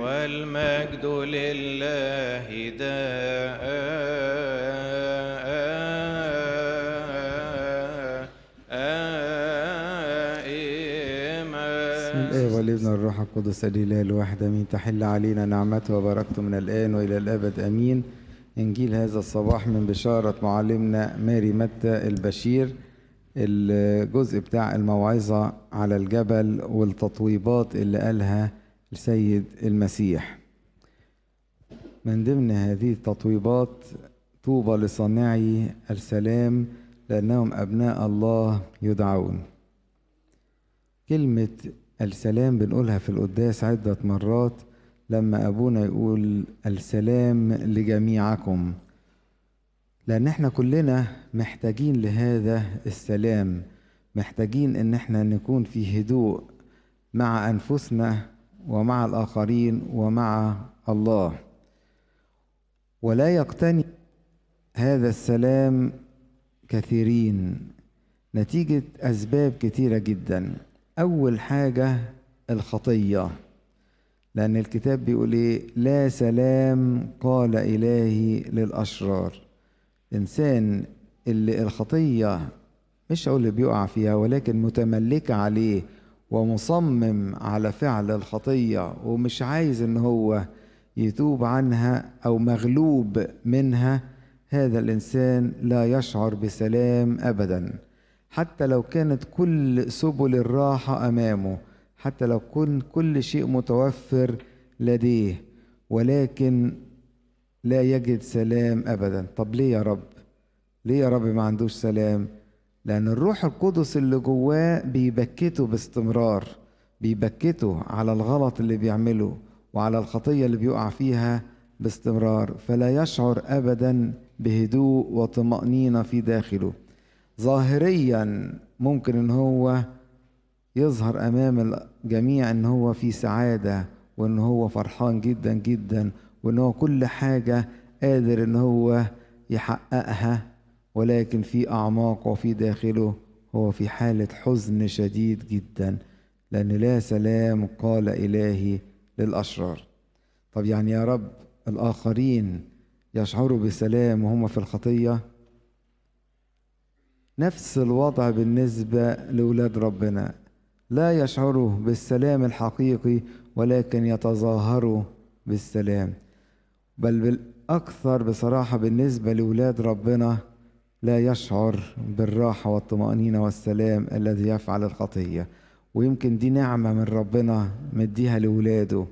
والمجد لله داء ابن الروح القدس الإله الواحد أمين تحل علينا نعمته وبركته من الآن وإلى الأبد أمين إنجيل هذا الصباح من بشارة معلمنا ماري متى البشير الجزء بتاع الموعظة على الجبل والتطويبات اللي قالها السيد المسيح من ضمن هذه التطويبات طوبى لصانعي السلام لأنهم أبناء الله يدعون كلمة السلام بنقولها في القداس عدة مرات لما أبونا يقول السلام لجميعكم لأن احنا كلنا محتاجين لهذا السلام محتاجين ان احنا نكون في هدوء مع أنفسنا ومع الآخرين ومع الله ولا يقتني هذا السلام كثيرين نتيجة أسباب كتيرة جدا أول حاجة الخطية لأن الكتاب بيقول إيه لا سلام قال إلهي للأشرار الإنسان اللي الخطية مش هقول اللي بيقع فيها ولكن متملكة عليه ومصمم على فعل الخطية ومش عايز إن هو يتوب عنها أو مغلوب منها هذا الإنسان لا يشعر بسلام أبدا حتى لو كانت كل سبل الراحة أمامه حتى لو كن كل شيء متوفر لديه ولكن لا يجد سلام أبدا طب ليه يا رب ليه يا رب ما عندوش سلام لأن الروح القدس اللي جواه بيبكته باستمرار بيبكته على الغلط اللي بيعمله وعلى الخطية اللي بيقع فيها باستمرار فلا يشعر أبدا بهدوء وطمأنينة في داخله ظاهريا ممكن ان هو يظهر امام الجميع ان هو في سعاده وان هو فرحان جدا جدا وان هو كل حاجه قادر ان هو يحققها ولكن في اعماقه وفي داخله هو في حاله حزن شديد جدا لان لا سلام قال الهي للاشرار طب يعني يا رب الاخرين يشعروا بسلام وهم في الخطيه نفس الوضع بالنسبه لاولاد ربنا لا يشعروا بالسلام الحقيقي ولكن يتظاهروا بالسلام بل بالأكثر بصراحة بالنسبة لولاد ربنا لا يشعر بالراحة والطمأنينة والسلام الذي يفعل الخطية ويمكن دي نعمة من ربنا مديها لولاده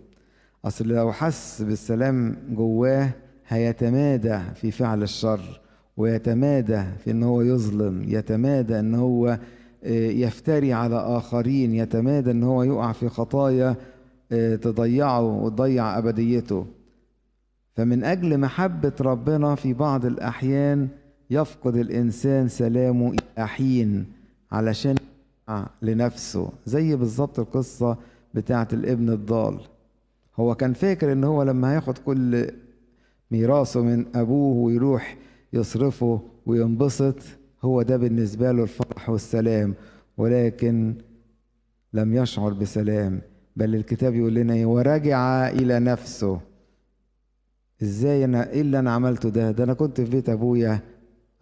أصل لو حس بالسلام جواه هيتمادى في فعل الشر ويتمادى في ان هو يظلم يتمادى ان هو آه، يفتري على اخرين يتمادى ان هو يقع في خطايا آه، تضيعه وتضيع ابديته فمن أجل محبة ربنا في بعض الأحيان يفقد الإنسان سلامه إلى حين علشان لنفسه زي بالظبط القصة بتاعة الابن الضال هو كان فاكر إن هو لما هياخد كل ميراثه من أبوه ويروح يصرفه وينبسط هو ده بالنسبة له الفرح والسلام ولكن لم يشعر بسلام بل الكتاب يقول لنا إيه، ورجع إلى نفسه ازاي انا ايه اللي انا عملته ده ده انا كنت في بيت ابويا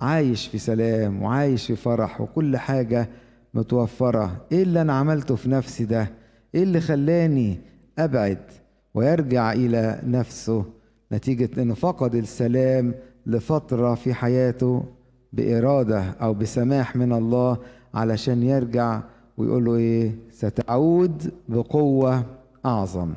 عايش في سلام وعايش في فرح وكل حاجه متوفره ايه اللي انا عملته في نفسي ده ايه اللي خلاني ابعد ويرجع الى نفسه نتيجه انه فقد السلام لفتره في حياته باراده او بسماح من الله علشان يرجع ويقول له ايه ستعود بقوه اعظم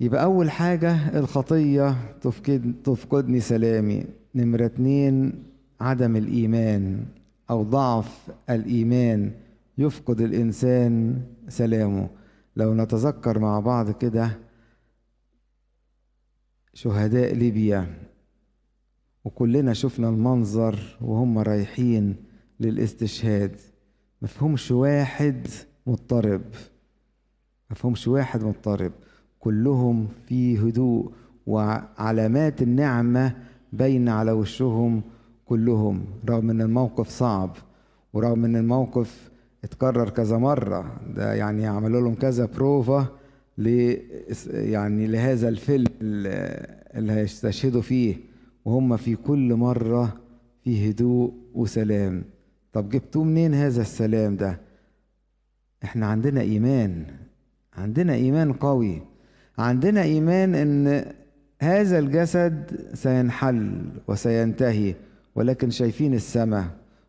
يبقى أول حاجة الخطية تفقد تفقدني سلامي نمرة اتنين عدم الإيمان أو ضعف الإيمان يفقد الإنسان سلامه لو نتذكر مع بعض كده شهداء ليبيا وكلنا شفنا المنظر وهم رايحين للاستشهاد مفهومش واحد مضطرب مفهومش واحد مضطرب كلهم في هدوء وعلامات النعمة باينة على وشهم كلهم رغم ان الموقف صعب ورغم ان الموقف اتكرر كذا مرة ده يعني عملوا لهم كذا بروفا ل يعني لهذا الفيلم اللي هيستشهدوا فيه وهم في كل مرة في هدوء وسلام طب جبتوه منين هذا السلام ده احنا عندنا ايمان عندنا ايمان قوي عندنا إيمان إن هذا الجسد سينحل وسينتهي ولكن شايفين السماء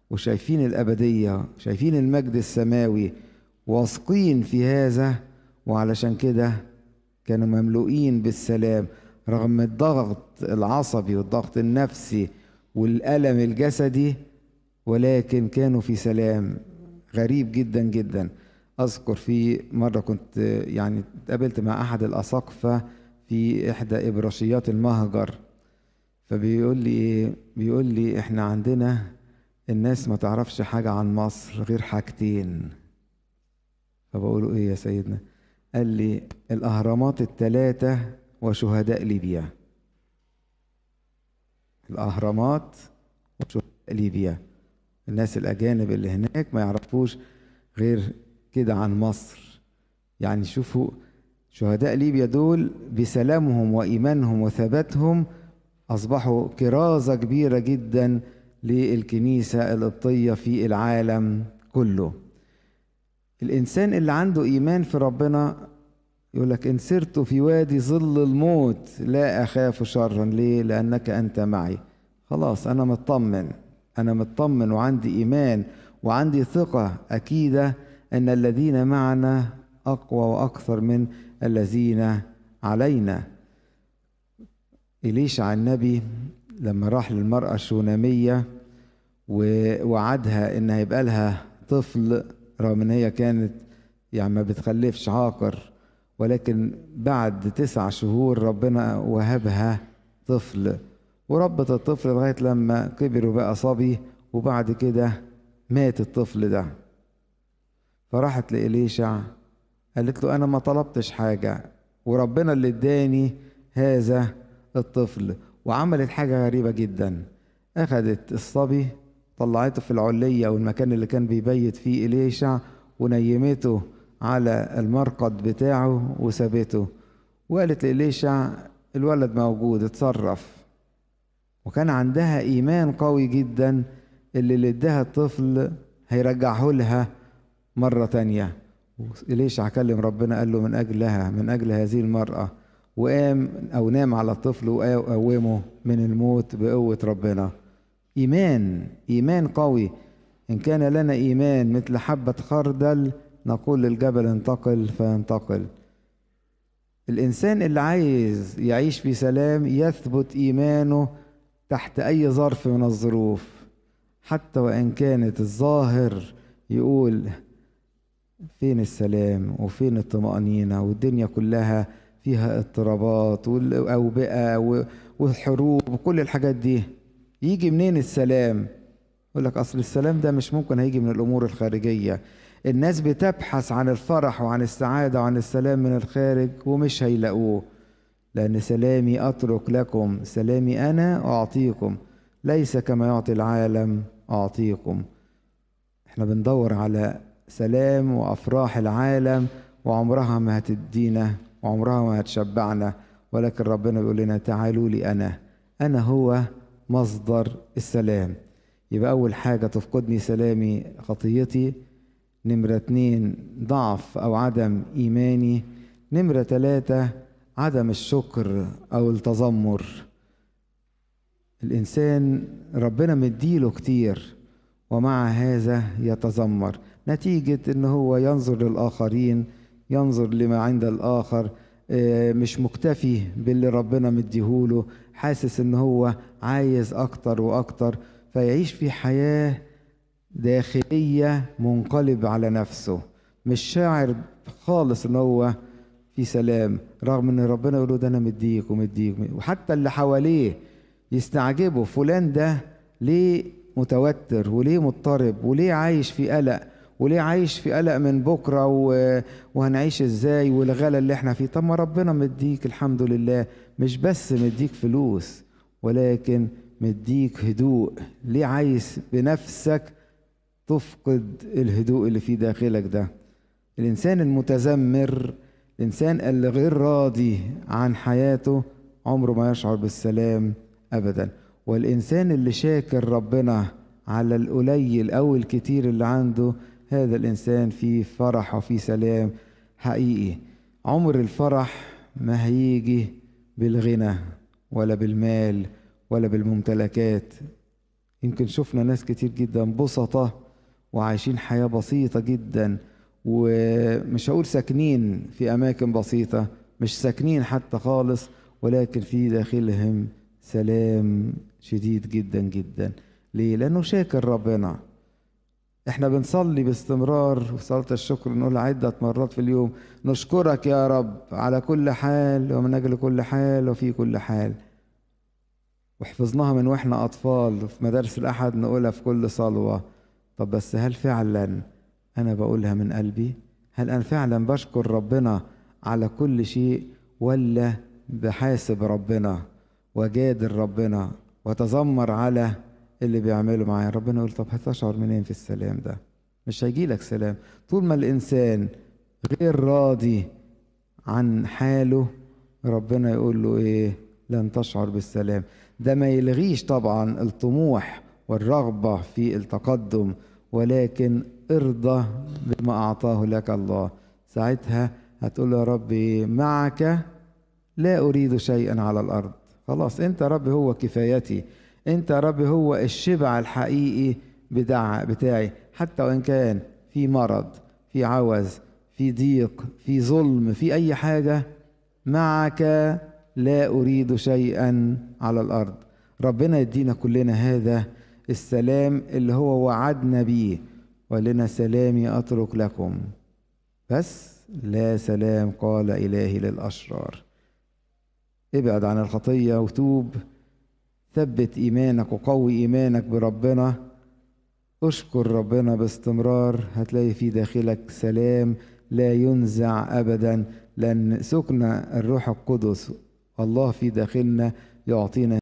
وشايفين الأبدية شايفين المجد السماوي واثقين في هذا وعلشان كده كانوا مملوئين بالسلام رغم الضغط العصبي والضغط النفسي والألم الجسدي ولكن كانوا في سلام غريب جدا جدا اذكر في مره كنت يعني اتقابلت مع احد الاساقفه في احدى ابراشيات المهجر فبيقول لي ايه بيقول لي احنا عندنا الناس ما تعرفش حاجه عن مصر غير حاجتين فبقوله ايه يا سيدنا قال لي الاهرامات الثلاثه وشهداء ليبيا الاهرامات وشهداء ليبيا الناس الاجانب اللي هناك ما يعرفوش غير كده عن مصر يعني شوفوا شهداء ليبيا دول بسلامهم وإيمانهم وثباتهم أصبحوا كرازة كبيرة جدا للكنيسة القبطية في العالم كله الإنسان اللي عنده إيمان في ربنا يقول لك إن سرت في وادي ظل الموت لا أخاف شرا ليه؟ لأنك أنت معي خلاص أنا مطمن أنا مطمن وعندي إيمان وعندي ثقة أكيدة أن الذين معنا أقوى وأكثر من الذين علينا عن النبي لما راح للمرأة الشونامية ووعدها إن هيبقى لها طفل رغم إن هي كانت يعني ما بتخلفش عاقر ولكن بعد تسع شهور ربنا وهبها طفل وربت الطفل لغاية لما كبر وبقى صبي وبعد كده مات الطفل ده فراحت لإليشع قالت له أنا ما طلبتش حاجة وربنا اللي اداني هذا الطفل وعملت حاجة غريبة جدا أخدت الصبي طلعته في العلية والمكان اللي كان بيبيت فيه إليشع ونيمته على المرقد بتاعه وسابته وقالت لإليشع الولد موجود اتصرف وكان عندها إيمان قوي جدا اللي اللي اداها الطفل هيرجعه لها مرة تانية ليش هكلم ربنا قال له من أجلها من أجل هذه المرأة وقام أو نام على الطفل وقومه من الموت بقوة ربنا إيمان إيمان قوي إن كان لنا إيمان مثل حبة خردل نقول للجبل انتقل فينتقل الإنسان اللي عايز يعيش في سلام يثبت إيمانه تحت أي ظرف من الظروف حتى وإن كانت الظاهر يقول فين السلام وفين الطمأنينة والدنيا كلها فيها اضطرابات والأوبئة والحروب وكل الحاجات دي يجي منين السلام يقول لك أصل السلام ده مش ممكن هيجي من الأمور الخارجية الناس بتبحث عن الفرح وعن السعادة وعن السلام من الخارج ومش هيلاقوه لأن سلامي أترك لكم سلامي أنا أعطيكم ليس كما يعطي العالم أعطيكم احنا بندور على سلام وأفراح العالم وعمرها ما هتدينا وعمرها ما هتشبعنا ولكن ربنا بيقول لنا تعالوا لي أنا أنا هو مصدر السلام يبقى أول حاجة تفقدني سلامي خطيتي نمرة اتنين ضعف أو عدم إيماني نمرة تلاتة عدم الشكر أو التذمر الإنسان ربنا مديله كتير ومع هذا يتذمر نتيجة إن هو ينظر للآخرين ينظر لما عند الآخر آه، مش مكتفي باللي ربنا مديهوله حاسس ان هو عايز اكتر واكتر فيعيش في حياة داخلية منقلب على نفسه مش شاعر خالص ان هو في سلام رغم ان ربنا يقول له ده انا مديك ومديك وحتى اللي حواليه يستعجبوا فلان ده ليه متوتر وليه مضطرب وليه عايش في قلق وليه عايش في قلق من بكره وهنعيش ازاي والغلا اللي احنا فيه طب ما ربنا مديك الحمد لله مش بس مديك فلوس ولكن مديك هدوء ليه عايز بنفسك تفقد الهدوء اللي في داخلك ده الانسان المتذمر الانسان اللي غير راضي عن حياته عمره ما يشعر بالسلام ابدا والانسان اللي شاكر ربنا على القليل او الكتير اللي عنده هذا الإنسان فيه فرح وفيه سلام حقيقي عمر الفرح ما هيجي بالغنى ولا بالمال ولا بالممتلكات يمكن شفنا ناس كتير جدا بسطة وعايشين حياة بسيطة جدا ومش هقول ساكنين في أماكن بسيطة مش ساكنين حتى خالص ولكن في داخلهم سلام شديد جدا جدا ليه؟ لأنه شاكر ربنا احنا بنصلي باستمرار وصلاة الشكر نقول عدة مرات في اليوم نشكرك يا رب على كل حال ومن أجل كل حال وفي كل حال وحفظناها من واحنا أطفال في مدارس الأحد نقولها في كل صلوة طب بس هل فعلا أنا بقولها من قلبي هل أنا فعلا بشكر ربنا على كل شيء ولا بحاسب ربنا وجادل ربنا وتذمر على اللي بيعمله معايا ربنا يقول طب هتشعر منين في السلام ده مش هيجي لك سلام طول ما الإنسان غير راضي عن حاله ربنا يقول له إيه لن تشعر بالسلام ده ما يلغيش طبعا الطموح والرغبة في التقدم ولكن ارضى بما أعطاه لك الله ساعتها هتقول له يا ربي معك لا أريد شيئا على الأرض خلاص أنت ربي هو كفايتي انت يا رب هو الشبع الحقيقي بدع بتاعي حتى وان كان في مرض في عوز في ضيق في ظلم في اي حاجه معك لا اريد شيئا على الارض ربنا يدينا كلنا هذا السلام اللي هو وعدنا بيه ولنا سلامي اترك لكم بس لا سلام قال الهي للاشرار ابعد عن الخطيه وتوب ثبت إيمانك وقوي إيمانك بربنا اشكر ربنا باستمرار هتلاقي في داخلك سلام لا ينزع أبدا لأن سكن الروح القدس الله في داخلنا يعطينا